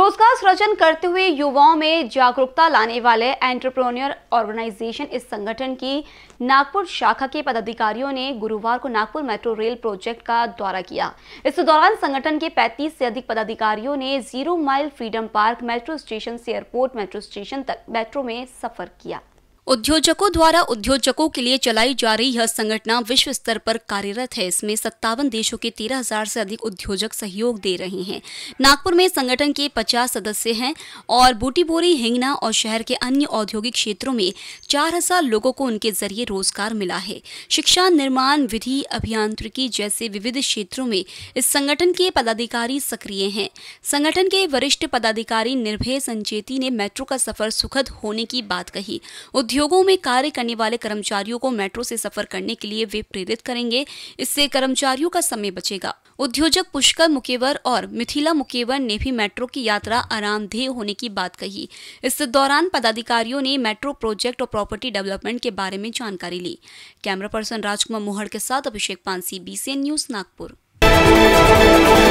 रोजगार सृजन करते हुए युवाओं में जागरूकता लाने वाले एंटरप्रोन्योर ऑर्गेनाइजेशन इस संगठन की नागपुर शाखा के पदाधिकारियों ने गुरुवार को नागपुर मेट्रो रेल प्रोजेक्ट का दौरा किया इस दौरान संगठन के 35 से अधिक पदाधिकारियों ने zero mile freedom park metro station से एयरपोर्ट मेट्रो स्टेशन तक मेट्रो में सफर किया उद्योजकों द्वारा उद्योजकों के लिए चलाई जा रही यह संगठना विश्व स्तर पर कार्यरत है इसमें सत्तावन देशों के 13,000 से अधिक उद्योजक सहयोग दे रहे हैं नागपुर में संगठन के 50 सदस्य हैं और बूटीबोरी हिंगना और शहर के अन्य औद्योगिक क्षेत्रों में 4,000 लोगों को उनके जरिए रोजगार मिला है शिक्षा निर्माण विधि अभियांत्रिकी जैसे विविध क्षेत्रों में इस संगठन के पदाधिकारी सक्रिय हैं संगठन के वरिष्ठ पदाधिकारी निर्भय संचेती ने मेट्रो का सफर सुखद होने की बात कही उद्योग उद्योगों में कार्य करने वाले कर्मचारियों को मेट्रो से सफर करने के लिए वे प्रेरित करेंगे इससे कर्मचारियों का समय बचेगा उद्योजक पुष्कर मुकेवर और मिथिला मुकेवर ने भी मेट्रो की यात्रा आरामदेह होने की बात कही इस दौरान पदाधिकारियों ने मेट्रो प्रोजेक्ट और प्रॉपर्टी डेवलपमेंट के बारे में जानकारी ली कैमरा पर्सन राजकुमार मोहर के साथ अभिषेक पानसी बीसीएन न्यूज नागपुर